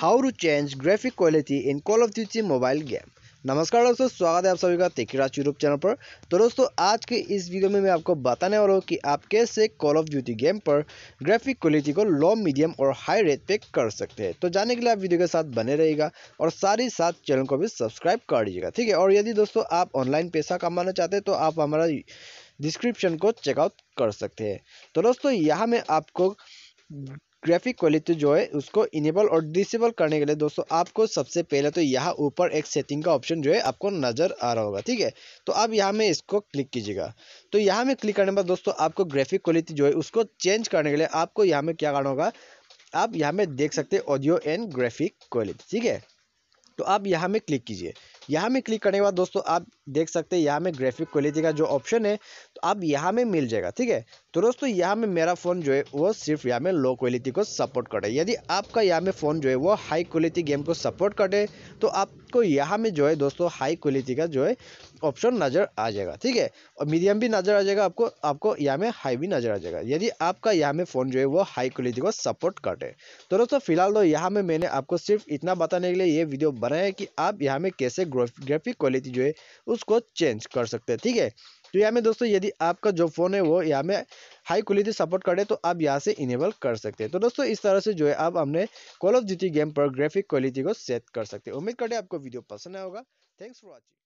how to change graphic quality in call of duty mobile game नमस्कार दोस्तों स्वागत है आप सभी का तेकराज यूट्यूब चैनल पर तो दोस्तों आज के इस वीडियो में मैं आपको बताने वाला हूँ कि आप कैसे कॉल ऑफ ड्यूटी गेम पर ग्राफिक क्वालिटी को लो मीडियम और हाई रेट पे कर सकते हैं तो जाने के लिए आप वीडियो के साथ बने रहेगा और साथ ही साथ चैनल को भी सब्सक्राइब कर दीजिएगा ठीक है और यदि दोस्तों आप ऑनलाइन पैसा कमाना चाहते हैं तो आप हमारा डिस्क्रिप्शन को चेकआउट कर सकते हैं तो दोस्तों यहाँ में आपको ग्राफिक क्वालिटी जो है उसको इनेबल और डिसेबल करने के लिए दोस्तों आपको सबसे पहले तो यहाँ ऊपर एक सेटिंग का ऑप्शन जो है आपको नज़र आ रहा होगा ठीक है तो आप यहाँ में इसको क्लिक कीजिएगा तो यहाँ में क्लिक करने के बाद दोस्तों आपको ग्राफिक क्वालिटी जो है उसको चेंज करने के लिए आपको यहाँ में क्या करना होगा आप यहाँ में देख सकते हैं ऑडियो एंड ग्राफिक क्वालिटी ठीक है तो आप यहाँ में क्लिक कीजिए यहाँ में क्लिक करने के बाद दोस्तों आप देख सकते हैं यहाँ में ग्राफिक क्वालिटी का जो ऑप्शन है तो आप यहाँ में मिल जाएगा ठीक है तो दोस्तों यहाँ में मेरा फ़ोन जो है वो सिर्फ यहाँ में लो क्वालिटी को सपोर्ट कर यदि आपका यहाँ में फ़ोन जो है वो हाई क्वालिटी गेम को सपोर्ट करे तो आपको यहाँ में जो है दोस्तों हाई क्वालिटी का जो है ऑप्शन नज़र आ जाएगा ठीक है और मीडियम भी नज़र आ जाएगा आपको आपको यहाँ में हाई भी नज़र आ जाएगा यदि आपका यहाँ में फ़ोन जो है वो हाई क्वालिटी को सपोर्ट करे तो दोस्तों फिलहाल तो यहाँ में मैंने आपको सिर्फ इतना बताने के लिए ये वीडियो बनाया कि आप यहाँ में कैसे ग्रो ग्राफिक क्वालिटी जो है उसको चेंज कर सकते हैं ठीक है तो यहाँ में दोस्तों यदि आपका जो फ़ोन है वो यहाँ में हाई क्वालिटी सपोर्ट करे तो आप यहाँ से इनेबल कर सकते हैं तो दोस्तों इस तरह से जो है आप हमने कॉल ऑफ ड्यूटी गेम पर ग्राफिक क्वालिटी को सेट कर सकते हैं उम्मीद करते आपको वीडियो पसंद आएगा थैंक्स फॉर वॉचिंग